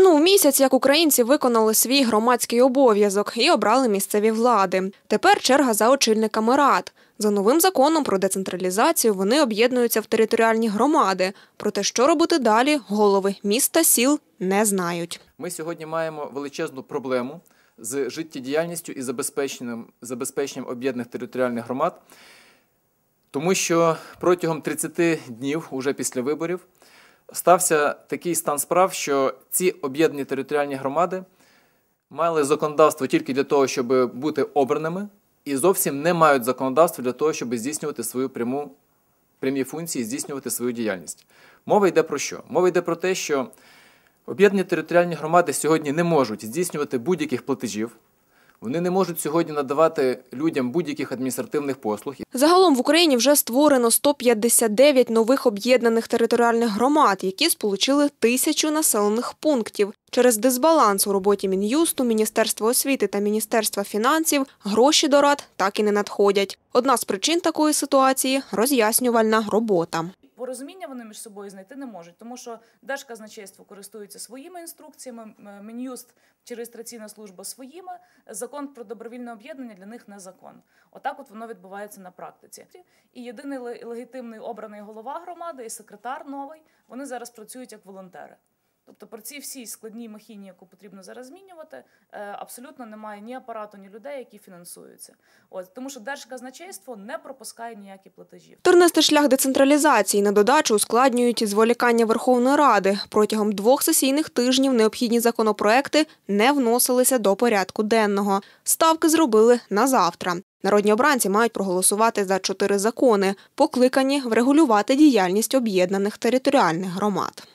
Минув місяць, як українці виконали свій громадський обов'язок і обрали місцеві влади. Тепер черга за очільниками рад. За новим законом про децентралізацію вони об'єднуються в територіальні громади. Проте, що робити далі, голови міст та сіл не знають. Ми сьогодні маємо величезну проблему з життєдіяльністю і забезпеченням забезпеченням об'єднаних територіальних громад, тому що протягом 30 днів, уже після виборів, стався такий стан справ, що ці об'єднані територіальні громади мали законодавство тільки для того, щоб бути обраними, і зовсім не мають законодавства для того, щоб здійснювати свою пряму прямі функції, здійснювати свою діяльність. Мова йде про що? Мова йде про те, що об'єднані територіальні громади сьогодні не можуть здійснювати будь-яких платежів. Вони не можуть сьогодні надавати людям будь-яких адміністративних послуг. Загалом в Україні вже створено 159 нових об'єднаних територіальних громад, які сполучили тисячу населених пунктів. Через дисбаланс у роботі мін'юсту, міністерства освіти та міністерства фінансів гроші до рад так і не надходять. Одна з причин такої ситуації роз'яснювальна робота порозуміння вони між собою знайти не можуть, тому що Держказначейство користується своїми інструкціями, е, мін'юст чи реєстраційна служба своїми. Закон про добровільне об'єднання для них не закон. Отак, от воно відбувається на практиці. І єдиний легітимний обраний голова громади і секретар новий. Вони зараз працюють як волонтери. Тобто про ці всі складні махіні, яку потрібно зараз змінювати, е, абсолютно немає ні апарату, ні людей, які фінансуються. От тому, що держказначейство не пропускає ніякі платежі. Тернистий шлях децентралізації на додачу ускладнюють і зволікання Верховної Ради. Протягом двох сесійних тижнів необхідні законопроекти не вносилися до порядку денного. Ставки зробили на завтра. Народні обранці мають проголосувати за чотири закони, покликані врегулювати діяльність об'єднаних територіальних громад.